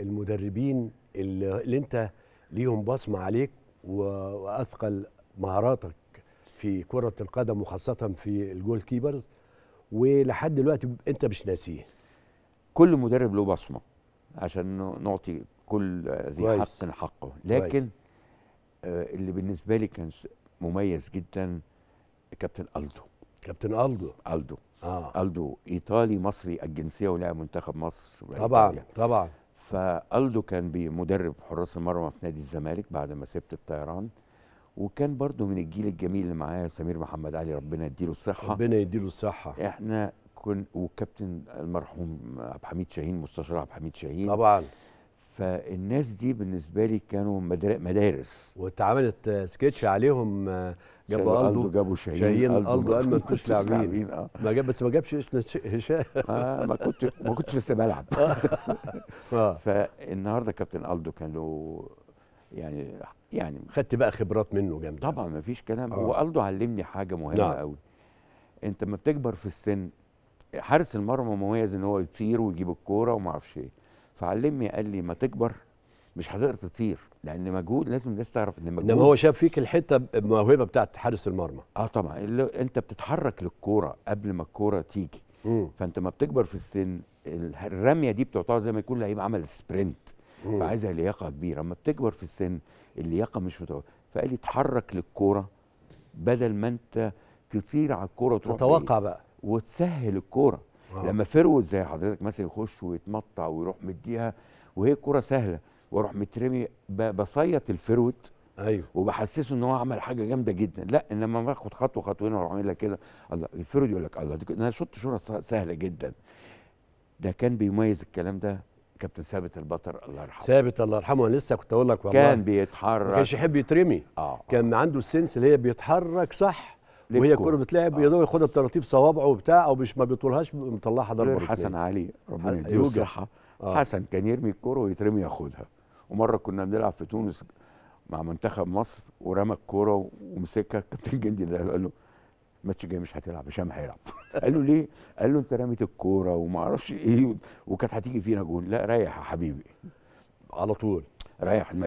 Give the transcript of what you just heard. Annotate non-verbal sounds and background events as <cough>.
المدربين اللي انت ليهم بصمه عليك واثقل مهاراتك في كره القدم وخاصه في الجول كيبرز ولحد دلوقتي انت مش ناسيه كل مدرب له بصمه عشان نعطي كل ذي حق حقه لكن آه اللي بالنسبه لي كان مميز جدا كابتن الدو كابتن الدو الدو آه. الدو ايطالي مصري الجنسيه ولعب منتخب مصر طبعا إيطاليا. طبعا فالدو كان بمدرب حراس المرمى في نادي الزمالك بعد ما سبت الطيران وكان برضو من الجيل الجميل اللي معايا سمير محمد علي ربنا يديله الصحه ربنا يديله الصحه احنا كن وكابتن المرحوم عبد الحميد شاهين مستشار عبد الحميد شاهين طبعا فالناس دي بالنسبه لي كانوا مدارس واتعملت سكتش عليهم آه، جابوا الدو جابوا شاهين الدو قال ما كنتش لاعبين اه ما جاب بس ما جابش هشام اه ما كنت ما كنتش لسه بلعب <laughs> آه. <laughs> فالنهارده كابتن الدو كان له يعني يعني خدت بقى خبرات منه جامد طبعا ما فيش كلام هو آه. الدو علمني حاجه مهمه نعم. قوي انت لما بتكبر في السن حارس المرمى مميز ان هو يطير ويجيب الكوره وما اعرفش ايه فعلمني قال لي ما تكبر مش هتقدر تطير لان مجهود لازم الناس تعرف ان مجهود انما هو شاف فيك الحته الموهبه بتاعت حارس المرمى اه طبعا اللي انت بتتحرك للكوره قبل ما الكوره تيجي مم. فانت ما بتكبر في السن الرميه دي بتعتبر زي ما يكون لعيب عمل سبرنت فعايزها لياقه كبيره اما بتكبر في السن اللياقه مش بتوع فقال لي اتحرك للكوره بدل ما انت تطير على الكوره وتروح تتوقع بقى وتسهل الكوره لما فرود زي حضرتك مثلا يخش ويتمطع ويروح مديها وهي كرة سهله واروح مترمي بصيط الفرود ايوه وبحسسه ان هو عمل حاجه جامده جدا لا انما باخد خطوه خطوين واروح اعملها كده الله الفرود يقول لك الله دي انا شط شوره سهله جدا ده كان بيميز الكلام ده كابتن ثابت البطر الله يرحمه ثابت الله يرحمه انا لسه كنت اقول لك والله كان بيتحرك ما كانش يحب يترمي آه. آه. كان عنده السنس اللي هي بيتحرك صح وهي الكوره بتلعب آه. يا دوب ياخدها بترطيب صوابعه وبتاع او مش ما بيطولهاش مطلعها ضربه حسن علي ربنا يديله الصحه آه. حسن كان يرمي الكوره ويترمي ياخدها ومره كنا بنلعب في تونس مع منتخب مصر ورمى الكوره ومسكها كابتن جندي قال له الماتش الجاي مش هتلعب هشام هيلعب <laughs> قال له ليه؟ قال له انت رميت الكوره وما اعرفش ايه وكانت هتيجي فينا جون لا ريح يا حبيبي على طول ريح